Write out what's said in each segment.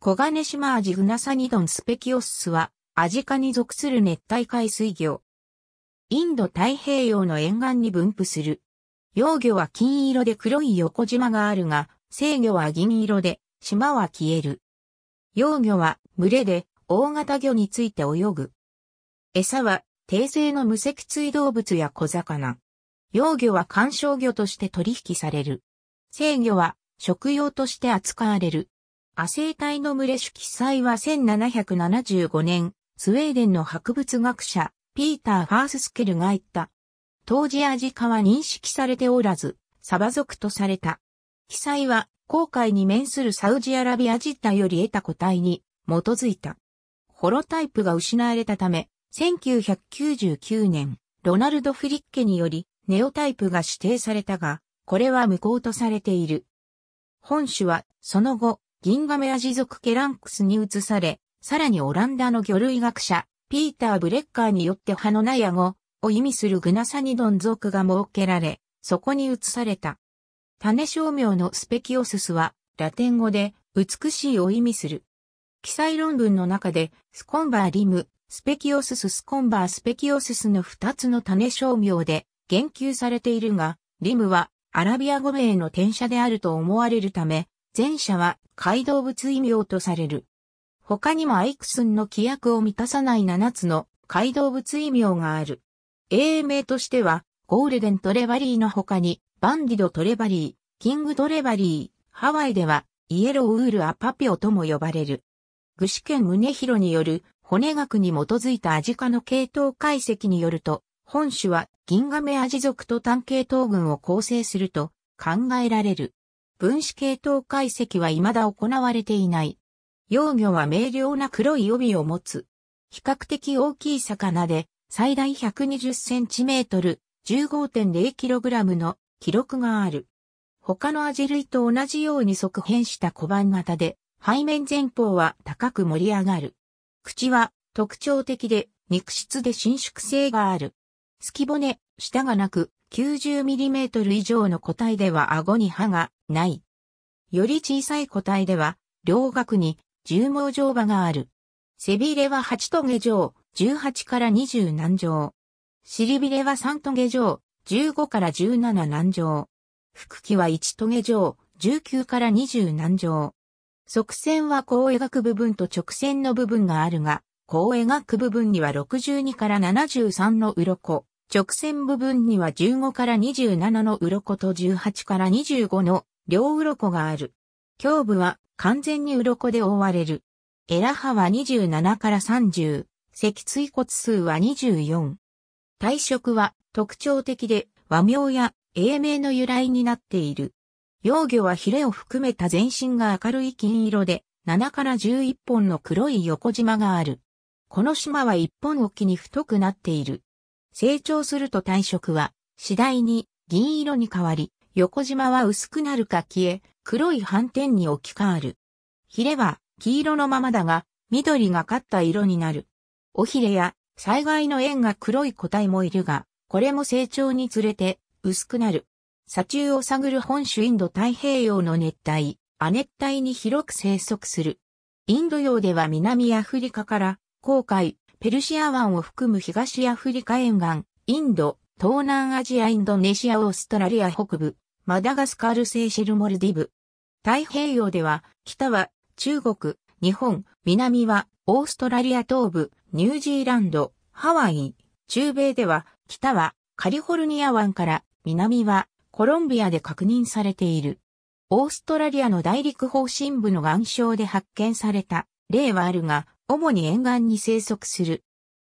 小金島アジグナサニドンスペキオススは、アジカに属する熱帯海水魚。インド太平洋の沿岸に分布する。幼魚は金色で黒い横縞があるが、生魚は銀色で、島は消える。幼魚は群れで大型魚について泳ぐ。餌は低性の無脊椎動物や小魚。幼魚は観賞魚として取引される。生魚は食用として扱われる。亜生体の群れ種記載は1775年、スウェーデンの博物学者、ピーター・ファーススケルが言った。当時アジカは認識されておらず、サバ族とされた。記載は、航海に面するサウジアラビアジッタより得た個体に基づいた。ホロタイプが失われたため、1999年、ロナルド・フリッケにより、ネオタイプが指定されたが、これは無効とされている。本種は、その後、銀メアジ族ケランクスに移され、さらにオランダの魚類学者、ピーター・ブレッカーによってハのナヤ語を意味するグナサニドン族が設けられ、そこに移された。種商名のスペキオススは、ラテン語で、美しいを意味する。記載論文の中で、スコンバーリム、スペキオスススコンバースペキオススの二つの種商名で、言及されているが、リムは、アラビア語名の転写であると思われるため、前者は怪動物異名とされる。他にもアイクスンの規約を満たさない7つの怪動物異名がある。英名としては、ゴールデントレバリーの他に、バンディドトレバリー、キングトレバリー、ハワイでは、イエローウールアパピオとも呼ばれる。具志堅宗弘による、骨学に基づいたアジ科の系統解析によると、本種は銀亀アジ族と単系統群を構成すると考えられる。分子系統解析は未だ行われていない。幼魚は明瞭な黒い帯を持つ。比較的大きい魚で、最大1 2 0トル、1 5 0ラムの記録がある。他のアジ類と同じように側変した小判型で、背面前方は高く盛り上がる。口は特徴的で、肉質で伸縮性がある。突き骨、舌がなく、90mm 以上の個体では顎に歯がない。より小さい個体では、両角に重毛状歯がある。背びれは8トゲ状、18から20何状。尻びれは3トゲ状、15から17何状。腹器は1トゲ状、19から20何状。側線はこう描く部分と直線の部分があるが、こう描く部分には62から73の鱗、直線部分には15から27の鱗と18から25の両鱗がある。胸部は完全に鱗で覆われる。エラ波は27から30、脊椎骨数は24。体色は特徴的で和名や英名の由来になっている。幼魚はヒレを含めた全身が明るい金色で、7から11本の黒い横縞がある。この島は1本おきに太くなっている。成長すると体色は次第に銀色に変わり、横縞は薄くなるか消え、黒い斑点に置き換わる。ヒレは黄色のままだが、緑がかった色になる。オヒレや災害の縁が黒い個体もいるが、これも成長につれて薄くなる。砂中を探る本州インド太平洋の熱帯、亜熱帯に広く生息する。インド洋では南アフリカから、航海、ペルシア湾を含む東アフリカ沿岸、インド、東南アジアインドネシアオーストラリア北部、マダガスカールセーシェルモルディブ。太平洋では、北は中国、日本、南はオーストラリア東部、ニュージーランド、ハワイ、中米では、北はカリフォルニア湾から南はコロンビアで確認されている。オーストラリアの大陸方針部の岩礁で発見された例はあるが、主に沿岸に生息する。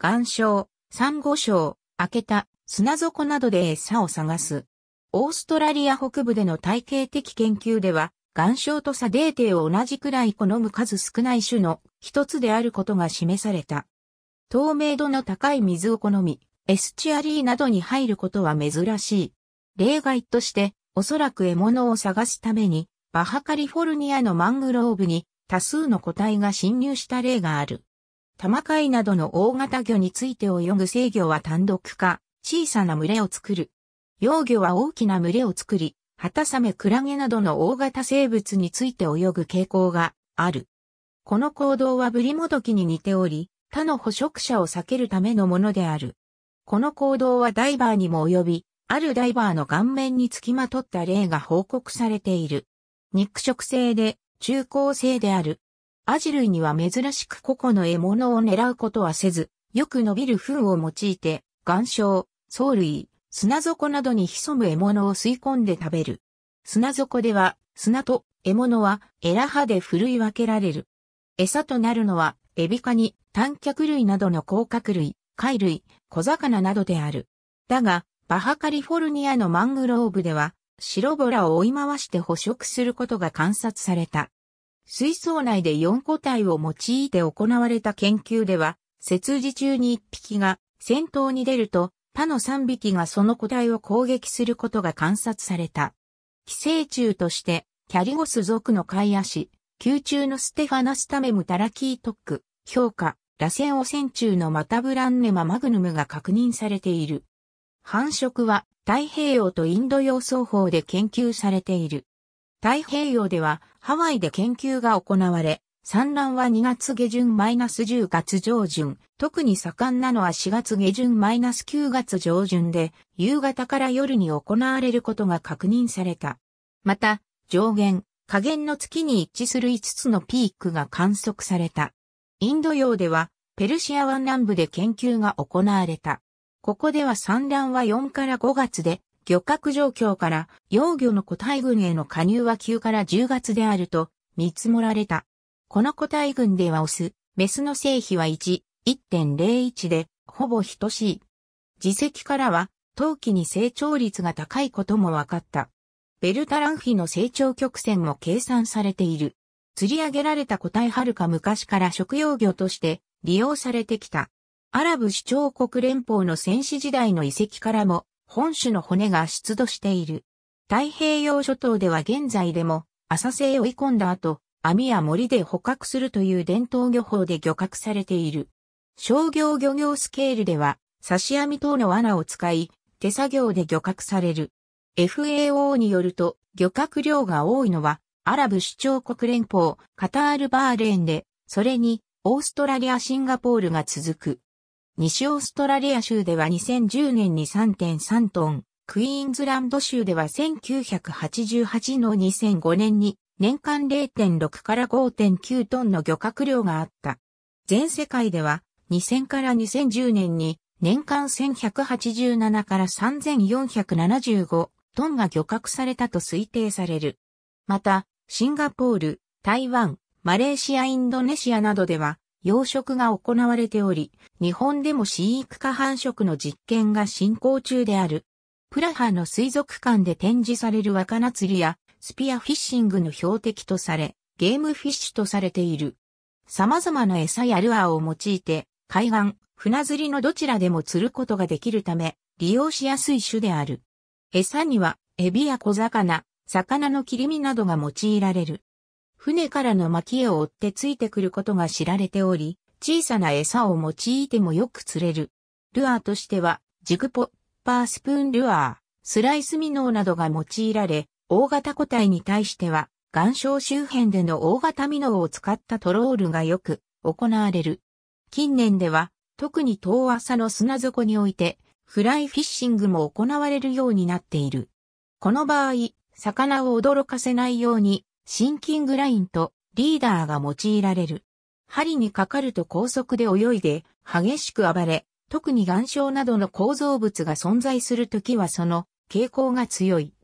岩礁、サンゴ礁、開けた砂底などで餌を探す。オーストラリア北部での体系的研究では、岩礁とサデーテを同じくらい好む数少ない種の一つであることが示された。透明度の高い水を好み、エスチアリーなどに入ることは珍しい。例外として、おそらく獲物を探すために、バハカリフォルニアのマングローブに多数の個体が侵入した例がある。タマカイなどの大型魚について泳ぐ制魚は単独化、小さな群れを作る。幼魚は大きな群れを作り、ハタサメクラゲなどの大型生物について泳ぐ傾向がある。この行動はブリモドキに似ており、他の捕食者を避けるためのものである。この行動はダイバーにも及び、あるダイバーの顔面につきまとった例が報告されている。肉食性で中高生である。アジ類には珍しく個々の獲物を狙うことはせず、よく伸びる糞を用いて、岩礁、藻類、砂底などに潜む獲物を吸い込んで食べる。砂底では、砂と獲物はエラ歯で振るい分けられる。餌となるのは、エビカニ、短脚類などの甲殻類、貝類、小魚などである。だが、バハカリフォルニアのマングローブでは、白ボラを追い回して捕食することが観察された。水槽内で4個体を用いて行われた研究では、節時中に1匹が戦闘に出ると、他の3匹がその個体を攻撃することが観察された。寄生虫として、キャリゴス属の貝足、宮中のステファナスタメムタラキートック、評価、螺旋汚染虫のマタブランネママグヌムが確認されている。繁殖は太平洋とインド洋双方で研究されている。太平洋ではハワイで研究が行われ、産卵は2月下旬 -10 月上旬、特に盛んなのは4月下旬 -9 月上旬で、夕方から夜に行われることが確認された。また、上限、下限の月に一致する5つのピークが観測された。インド洋では、ペルシア湾南部で研究が行われた。ここでは産卵は4から5月で、漁獲状況から、幼魚の個体群への加入は9から10月であると見積もられた。この個体群ではオス、メスの性比は1、1.01で、ほぼ等しい。自責からは、冬季に成長率が高いことも分かった。ベルタランフィの成長曲線も計算されている。釣り上げられた個体はるか昔から食用魚として利用されてきた。アラブ首長国連邦の戦士時代の遺跡からも本種の骨が出土している。太平洋諸島では現在でも浅瀬へ追い込んだ後、網や森で捕獲するという伝統漁法で漁獲されている。商業漁業スケールでは、刺し網等の罠を使い、手作業で漁獲される。FAO によると、漁獲量が多いのは、アラブ首長国連邦、カタール・バーレーンで、それに、オーストラリア・シンガポールが続く。西オーストラリア州では2010年に3.3トン、クイーンズランド州では1988の2005年に年間0.6から5.9トンの漁獲量があった。全世界では2000から2010年に年間1187から3475トンが漁獲されたと推定される。また、シンガポール、台湾、マレーシア、インドネシアなどでは養殖が行われており、日本でも飼育か繁殖の実験が進行中である。プラハの水族館で展示される若菜釣りやスピアフィッシングの標的とされ、ゲームフィッシュとされている。様々な餌やルアーを用いて、海岸、船釣りのどちらでも釣ることができるため、利用しやすい種である。餌には、エビや小魚、魚の切り身などが用いられる。船からの薪へを追ってついてくることが知られており、小さな餌を用いてもよく釣れる。ルアーとしては、ジグポッパースプーンルアー、スライスミノーなどが用いられ、大型個体に対しては、岩礁周辺での大型ミノーを使ったトロールがよく行われる。近年では、特に遠浅の砂底において、フライフィッシングも行われるようになっている。この場合、魚を驚かせないように、シンキングラインとリーダーが用いられる。針にかかると高速で泳いで激しく暴れ、特に岩礁などの構造物が存在するときはその傾向が強い。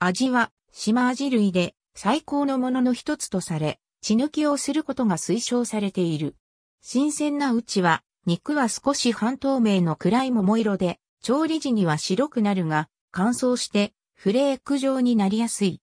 味は島味類で最高のものの一つとされ、血抜きをすることが推奨されている。新鮮なうちは、肉は少し半透明の暗い桃色で、調理時には白くなるが、乾燥してフレーク状になりやすい。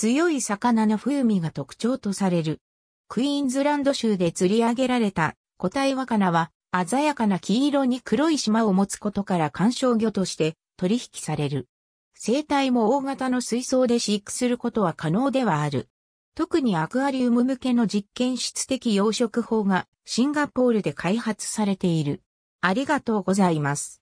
強い魚の風味が特徴とされる。クイーンズランド州で釣り上げられた個体魚は鮮やかな黄色に黒い島を持つことから観賞魚として取引される。生態も大型の水槽で飼育することは可能ではある。特にアクアリウム向けの実験室的養殖法がシンガポールで開発されている。ありがとうございます。